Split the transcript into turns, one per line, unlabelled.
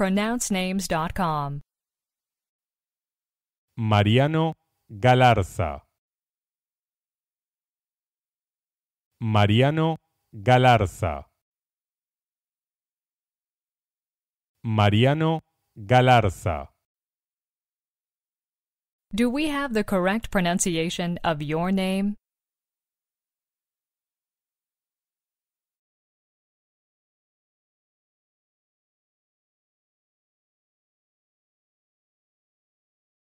pronouncenames.com.
Mariano Galarza. Mariano Galarza. Mariano Galarza.
Do we have the correct pronunciation of your name?